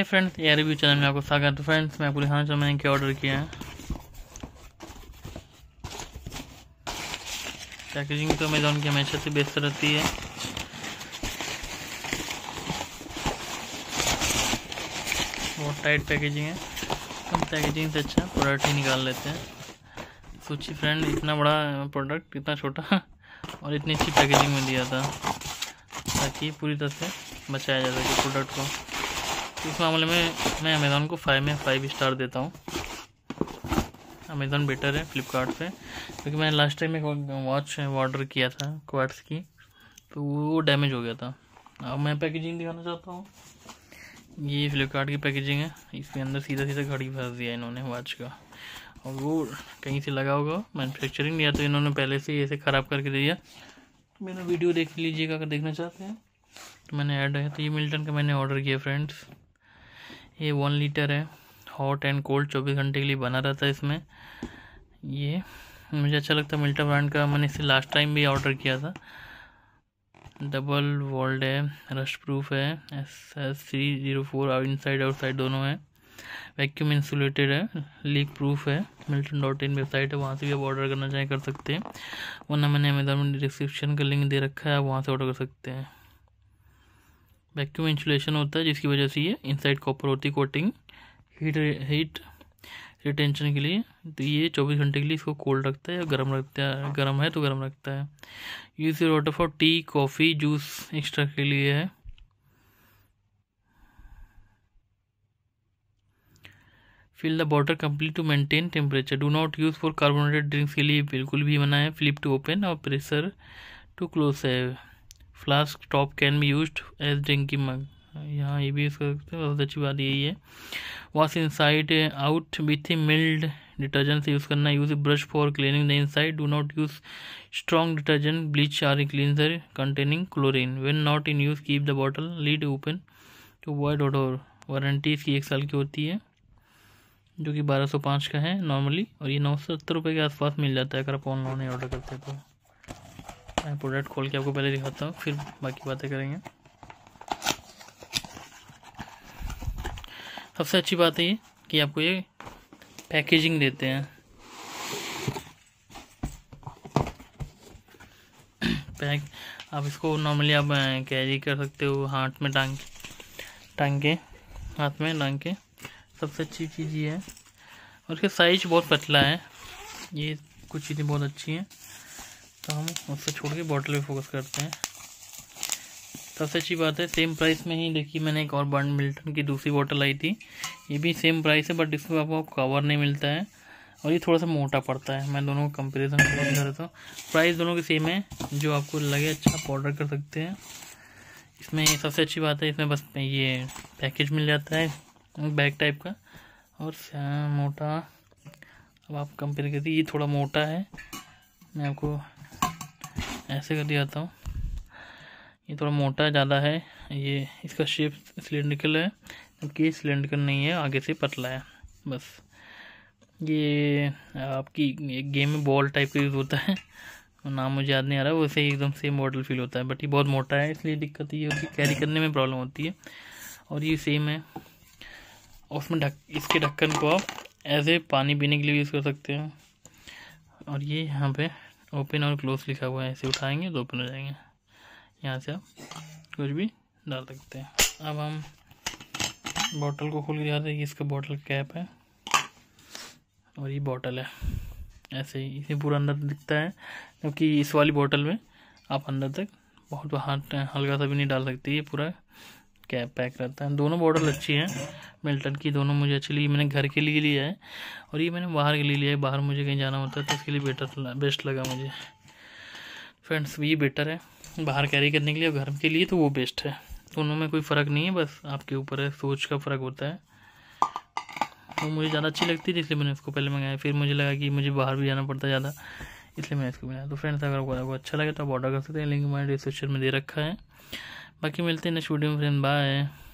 ये फ्रेंड्स ये review channel में आपको स्वागत है फ्रेंड्स मैं आपको दिखाना चाहूँ मैंने क्या ऑर्डर किया है पैकेजिंग तो अमेजोन की हमेशा से बेस्ट रहती है बहुत टाइट पैकेजिंग है कम पैकेजिंग से अच्छा प्रोडक्ट ही निकाल लेते हैं सोची फ्रेंड इतना बड़ा प्रोडक्ट इतना छोटा और इतनी अच्छी पैकेजिंग में दिया था ताकि पूरी तरह से बचाया जा सके प्रोडक्ट को इस मामले में मैं अमेज़ोन को फाइव में फाइव स्टार देता हूँ अमेज़ोन बेटर है फ्लिपकार्ट से क्योंकि मैंने लास्ट टाइम एक वॉच ऑर्डर किया था क्वार्ट्स की तो वो डैमेज हो गया था अब मैं पैकेजिंग दिखाना चाहता हूँ ये फ्लिपकार्ट की पैकेजिंग है इसके अंदर सीधा सीधा घड़ी फंस दिया इन्होंने वॉच का और वो कहीं से लगा होगा मैनुफेक्चरिंग या तो इन्होंने पहले से ही ऐसे ख़राब करके दिया तो मेरा वीडियो देख लीजिएगा अगर देखना चाहते हैं तो मैंने ऐड है तो ये मिल्टन का मैंने ऑर्डर किया फ्रेंड्स ये वन लीटर है हॉट एंड कोल्ड चौबीस घंटे के लिए बना रहता है इसमें ये मुझे अच्छा लगता है मिल्टा ब्रांड का मैंने इसे लास्ट टाइम भी ऑर्डर किया था डबल वॉल्ड है रश प्रूफ है S S three zero four और साइड आउटसाइड दोनों है वैक्यूम इंसुलेटेड है लीक प्रूफ है मिल्टन डॉट इन वेबसाइट है वहाँ से भी आप ऑर्डर करना चाहें कर सकते हैं वरना मैंने अमेजोन में डिस्क्रिप्शन का लिंक दे रखा है आप वहाँ से ऑर्डर कर सकते हैं वैक्यूम इंसुलेशन होता है जिसकी वजह से ये इनसाइड कॉपर होती है कोटिंग हीट हीट रिटेंशन के लिए तो ये चौबीस घंटे के लिए इसको कोल्ड रखता है या गर्म रखता है गर्म है तो गर्म रखता है use water for tea coffee juice extra के लिए है fill the bottle complete to maintain temperature do not use for carbonated drinks के लिए बिल्कुल भी मना है फ्लिप टू ओपन और प्रेशर टू क्लोज है flask top can be use as drinking mug यहाँ ये भी यूज़ कर सकते हैं बहुत अच्छी बात यही है wash inside out with mild detergent से यूज़ करना use brush for cleaning the inside do not use strong detergent bleach or cleanser containing chlorine when not in use keep the bottle lid open to avoid odour warranty इसकी एक साल की होती है जो कि 1205 का है नॉर्मली और ये नौ सौ सत्तर रुपये के आसपास मिल जाता है अगर आप ऑनलाइन ऑर्डर करते हैं तो मैं प्रोडक्ट खोल के आपको पहले दिखाता हूँ फिर बाकी बातें करेंगे सबसे अच्छी बात है ये कि आपको ये पैकेजिंग देते हैं पैक आप इसको नॉर्मली आप कैरी कर सकते हो हाथ में टांग टांग के हाथ में टांग के सबसे अच्छी चीज़ ये है और इसका साइज बहुत पतला है ये कुछ चीज़ें बहुत अच्छी हैं तो हम उससे छोड़ के बॉटल पे फोकस करते हैं सबसे अच्छी बात है सेम प्राइस में ही देखिए मैंने एक और बर्न मिल्टन की दूसरी बॉटल आई थी ये भी सेम प्राइस है बट इसमें आपको कवर नहीं मिलता है और ये थोड़ा सा मोटा पड़ता है मैं दोनों का कंपेरिजन कर देता हूँ प्राइस दोनों की सेम है जो आपको लगे अच्छा आप ऑर्डर कर सकते हैं इसमें सबसे अच्छी बात है इसमें बस ये पैकेज मिल जाता है बैग टाइप का और मोटा अब आप कंपेयर करिए ये थोड़ा मोटा है मैं आपको ऐसे कर दिया जाता हूँ ये थोड़ा मोटा ज़्यादा है ये इसका शेप सिलेंड्रिकल है क्योंकि ये सिलेंड्रिकल नहीं है आगे से पतला है बस ये आपकी गेम में बॉल टाइप का यूज़ होता है नाम मुझे याद नहीं आ रहा वैसे ही एकदम सेम मॉडल फील होता है बट ये बहुत मोटा है इसलिए दिक्कत ये होती है कैरी करने में प्रॉब्लम होती है और ये सेम है और उसमें ढक इसके ढक्कन को आप ऐसे पानी पीने के लिए यूज़ कर सकते हैं और ये यहाँ पे ओपन और क्लोज लिखा हुआ है ऐसे उठाएंगे तो ओपन हो जाएंगे यहाँ से आप कुछ भी डाल सकते हैं अब हम बॉटल को खोल के दिखाते हैं कि इसका बॉटल कैप है और ये बॉटल है ऐसे ही इसे पूरा अंदर दिखता है क्योंकि इस वाली बॉटल में आप अंदर तक बहुत हाथ हल्का सा भी नहीं डाल सकते ये पूरा कैप पैक रहता है दोनों बॉटल अच्छी हैं मिल्टन की दोनों मुझे अच्छी लगी मैंने घर के लिए लिया है और ये मैंने बाहर के लिए लिया है बाहर मुझे कहीं जाना होता है तो इसके लिए बेटर बेस्ट लगा मुझे फ्रेंड्स ये बेटर है बाहर कैरी करने के लिए और घर के लिए तो वो बेस्ट है दोनों में कोई फ़र्क नहीं है बस आपके ऊपर है सोच का फ़र्क होता है वो मुझे ज़्यादा अच्छी लगती थी इसलिए मैंने इसको पहले मंगाया फिर मुझे लगा कि मुझे बाहर भी जाना पड़ता ज़्यादा इसलिए मैंने इसको मंगाया तो फ्रेंड्स अगर आपको अच्छा लगे तो आप ऑर्डर कर सकते हैं लिंक मैंने डिस्क्रिप्शन में दे रखा है बाकी मिलते हैं नेक्स्ट वीडियो में फ्रेंड बाय